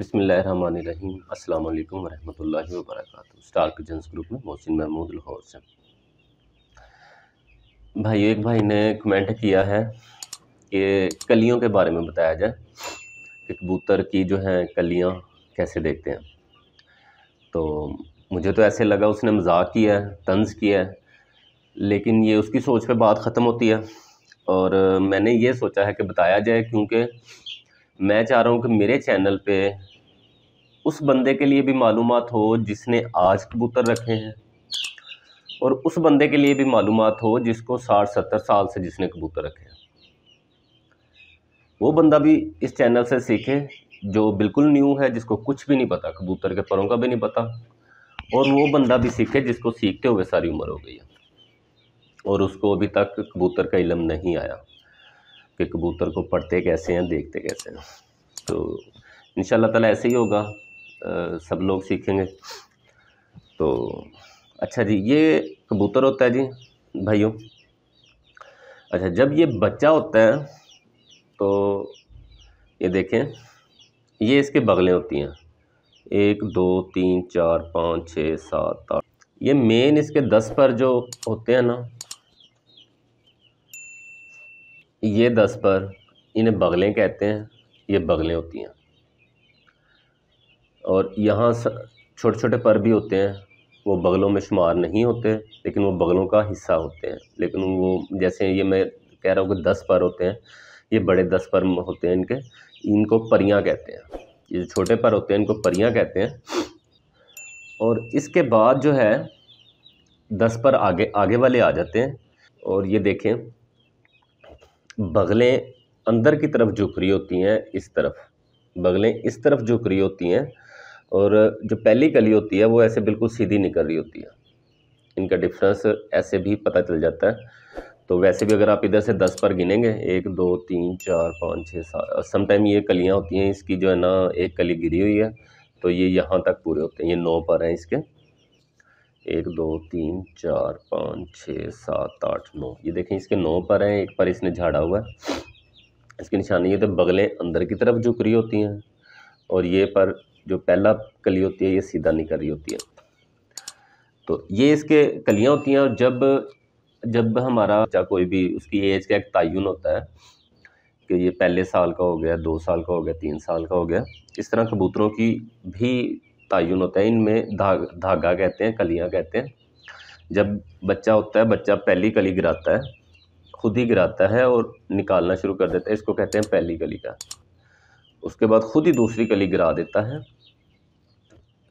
बसमीम अल्लाम वरहमल वर्क स्टार पिजन्स ग्रुप में मोहसिन महमूद लाहौर से भाई एक भाई ने कमेंट किया है कि कलियों के बारे में बताया जाए कि कबूतर की जो है कलियाँ कैसे देखते हैं तो मुझे तो ऐसे लगा उसने मजाक किया है तंज किया है लेकिन ये उसकी सोच पे बात ख़त्म होती है और मैंने ये सोचा है कि बताया जाए क्योंकि मैं चाह रहा हूँ कि मेरे चैनल पे उस बंदे के लिए भी मालूम हो जिसने आज कबूतर रखे हैं और उस बंदे के लिए भी मालूम हो जिसको साठ सत्तर साल से जिसने कबूतर रखे हैं वो बंदा भी इस चैनल से सीखे जो बिल्कुल न्यू है जिसको कुछ भी नहीं पता कबूतर के परों का भी नहीं पता और वो बंदा भी सीखे जिसको सीखते हुए सारी उम्र हो गई है और उसको अभी तक कबूतर का इलम नहीं आया कि कबूतर को पढ़ते कैसे हैं देखते कैसे हैं तो इन ताला ऐसे ही होगा आ, सब लोग सीखेंगे तो अच्छा जी ये कबूतर होता है जी भाइयों अच्छा जब ये बच्चा होता है तो ये देखें ये इसके बगलें होती हैं एक दो तीन चार पाँच छः सात आठ ये मेन इसके दस पर जो होते हैं ना ये दस पर इन्हें बगलें कहते हैं ये बगलें होती हैं और यहाँ छोटे छोटे पर भी होते हैं वो बगलों में शुमार नहीं होते लेकिन वो बगलों का हिस्सा होते हैं लेकिन वो जैसे ये मैं कह रहा हूँ कि दस पर होते हैं ये बड़े दस पर होते हैं इनके इनको परियाँ कहते हैं ये छोटे पर होते हैं इनको परियाँ कहते हैं और इसके बाद जो है दस पर आगे आगे वाले आ जाते हैं और ये देखें बगलें अंदर की तरफ झुक रही होती हैं इस तरफ बगलें इस तरफ झुक रही होती हैं और जो पहली कली होती है वो ऐसे बिल्कुल सीधी निकल रही होती है इनका डिफरेंस ऐसे भी पता चल जाता है तो वैसे भी अगर आप इधर से दस पर गिनेंगे एक दो तीन चार पाँच छः सात समटाइम ये कलियाँ होती हैं इसकी जो है ना एक कली गिरी हुई है तो ये यहाँ तक पूरे होते हैं ये नौ पर हैं इसके एक दो तीन चार पाँच छः सात आठ नौ ये देखें इसके नौ पर हैं एक पर इसने झाड़ा हुआ है इसकी निशानी ये तो बगलें अंदर की तरफ झुक रही होती हैं और ये पर जो पहला कली होती है ये सीधा निकल रही होती है तो ये इसके कलियाँ होती हैं और जब जब हमारा बच्चा कोई भी उसकी एज का एक तयन होता है कि ये पहले साल का हो गया दो साल का हो गया तीन साल का हो गया इस तरह कबूतरों की भी तयन होता है इनमें धा धागा कहते हैं कलियाँ कहते हैं जब बच्चा होता है बच्चा पहली कली गिराता है खुद ही गिराता है और निकालना शुरू कर देता है इसको कहते हैं पहली कली का उसके बाद खुद ही दूसरी कली गिरा देता है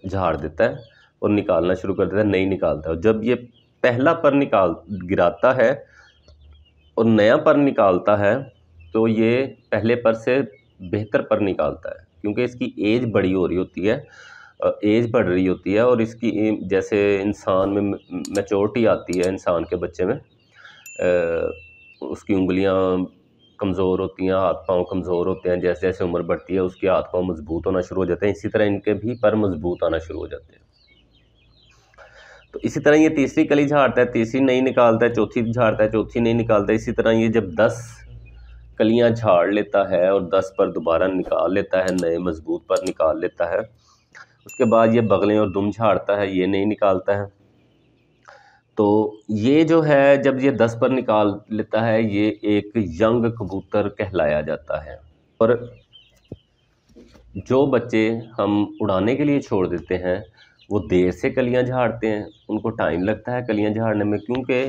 झाड़ देता है और निकालना शुरू कर देता है नहीं निकालता है जब ये पहला पर निकाल गिराता है और नया पर निकालता है तो ये पहले पर से बेहतर पर निकालता है क्योंकि इसकी एज बड़ी हो रही होती है एज बढ़ रही होती है और इसकी जैसे इंसान में मेचोरिटी आती है इंसान के बच्चे में उसकी उंगलियां कमज़ोर होती हैं हाथ पाँव कमज़ोर होते हैं जैसे जैसे उम्र बढ़ती है उसके हाथ पाँव मजबूत होना शुरू हो जाते हैं इसी तरह इनके भी पर मजबूत आना शुरू हो जाते हैं तो इसी तरह ये तीसरी कली झाड़ता है तीसरी नहीं निकालता है चौथी झाड़ता है चौथी नहीं निकालता इसी तरह ये जब दस कलियाँ झाड़ लेता है और दस पर दोबारा निकाल लेता है नए मजबूत पर निकाल लेता है उसके बाद ये बगलें और दुम झाड़ता है ये नहीं निकालता है तो ये जो है जब ये दस पर निकाल लेता है ये एक यंग कबूतर कहलाया जाता है पर जो बच्चे हम उड़ाने के लिए छोड़ देते हैं वो देर से कलियां झाड़ते हैं उनको टाइम लगता है कलियां झाड़ने में क्योंकि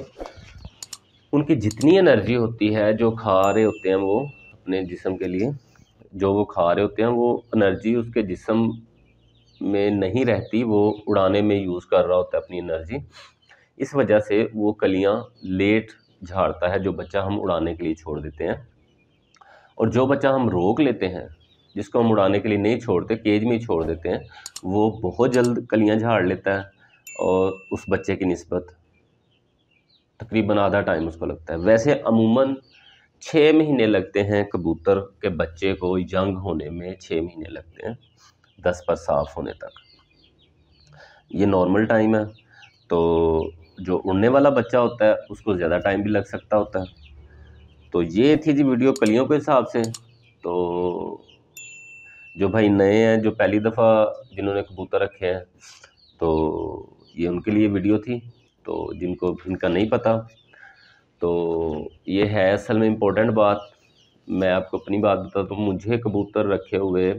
उनकी जितनी एनर्जी होती है जो खा रहे होते हैं वो अपने जिसम के लिए जो वो खा रहे होते हैं वो एनर्जी उसके जिसम में नहीं रहती वो उड़ाने में यूज़ कर रहा होता है अपनी एनर्जी इस वजह से वो कलियाँ लेट झाड़ता है जो बच्चा हम उड़ाने के लिए छोड़ देते हैं और जो बच्चा हम रोक लेते हैं जिसको हम उड़ाने के लिए नहीं छोड़ते केज में ही छोड़ देते हैं वो बहुत जल्द कलियाँ झाड़ लेता है और उस बच्चे की नस्बत तकरीबन आधा टाइम उसको लगता है वैसे अमूमन छः महीने लगते हैं कबूतर के बच्चे को यंग होने में छः महीने लगते हैं दस पर साफ़ होने तक ये नॉर्मल टाइम है तो जो उड़ने वाला बच्चा होता है उसको ज़्यादा टाइम भी लग सकता होता है तो ये थी जी वीडियो कलियों के हिसाब से तो जो भाई नए हैं जो पहली दफ़ा जिन्होंने कबूतर रखे हैं तो ये उनके लिए वीडियो थी तो जिनको इनका नहीं पता तो ये है असल में इम्पोर्टेंट बात मैं आपको अपनी बात बताता हूँ मुझे कबूतर रखे हुए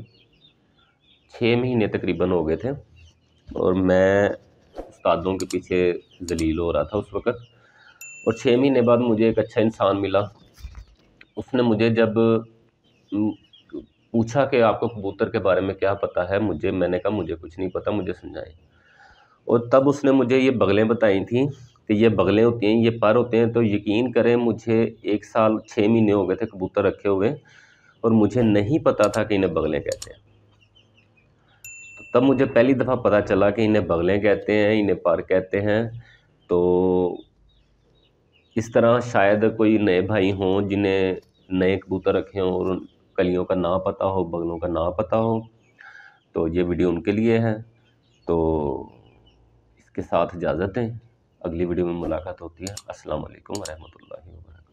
छः महीने तकरीबन हो गए थे और मैं उस्तादों के पीछे जलील हो रहा था उस वक़्त और छः महीने बाद मुझे एक अच्छा इंसान मिला उसने मुझे जब पूछा कि आपको कबूतर के बारे में क्या पता है मुझे मैंने कहा मुझे कुछ नहीं पता मुझे समझाएं और तब उसने मुझे ये बगलें बताई थी कि ये बगलें होती हैं ये पर होते हैं तो यकीन करें मुझे एक साल छः महीने हो गए थे कबूतर रखे हुए और मुझे नहीं पता था कि इन्हें बगलें कहते हैं तब मुझे पहली दफ़ा पता चला कि इन्हें बगलें कहते हैं इन्हें पर कहते हैं तो इस तरह शायद कोई नए भाई हों जिन्हें नए कबूतर रखे हों और कलियों का ना पता हो बगलों का ना पता हो तो ये वीडियो उनके लिए है तो इसके साथ इजाज़त दें अगली वीडियो में मुलाकात होती है अस्सलाम वालेकुम वरहमतुल्लाहि